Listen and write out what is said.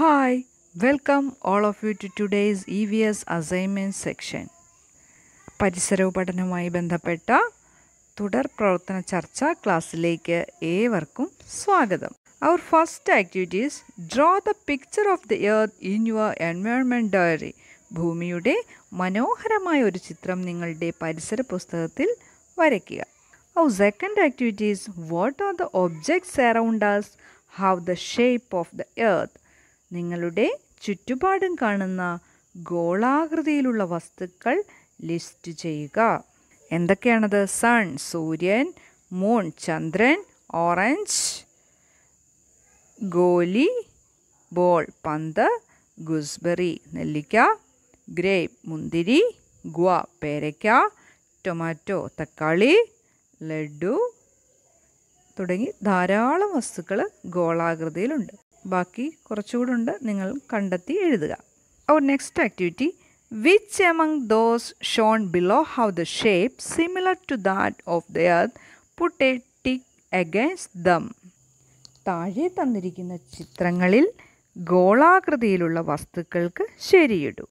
Hi, welcome all of you to today's EVS assignment section. പരിസരപഠനവുമായി ബന്ധപ്പെട്ട തുടർ പ്രവർത്തന ചർച്ച ക്ലാസ്സിലേക്ക് ഏവർക്കും സ്വാഗതം അവർ first activities draw the picture of the earth in your environment diary ഭൂമിയുടെ മനോഹരമായ ഒരു ചിത്രം നിങ്ങളുടെ പരിസര പുസ്തകത്തിൽ വരയ്ക്കുക Our second activity is what are the objects around us have the shape of the earth. നിങ്ങളുടെ ചുറ്റുപാടും കാണുന്ന ഗോളാകൃതിയിലുള്ള വസ്തുക്കൾ ലിസ്റ്റ് ചെയ്യുക എന്തൊക്കെയാണത് സൺ സൂര്യൻ മൂൺ ചന്ദ്രൻ ഓറഞ്ച് ഗോലി ബോൾ പന്ത് ഗുസ്ബെറി നെല്ലിക്ക ഗ്രേപ്പ് മുന്തിരി ഗുവ പേരയ്ക്ക ടൊമാറ്റോ തക്കാളി ലഡു തുടങ്ങി ധാരാളം വസ്തുക്കൾ ഗോളാകൃതിയിലുണ്ട് ബാക്കി കുറച്ചുകൂടെ ഉണ്ട് നിങ്ങൾ കണ്ടെത്തി എഴുതുക അവർ next activity which among those shown below how the shape similar to that of the earth put a tick against them താഴെ തന്നിരിക്കുന്ന ചിത്രങ്ങളിൽ ഗോളാകൃതിയിലുള്ള വസ്തുക്കൾക്ക് ശരിയിടൂ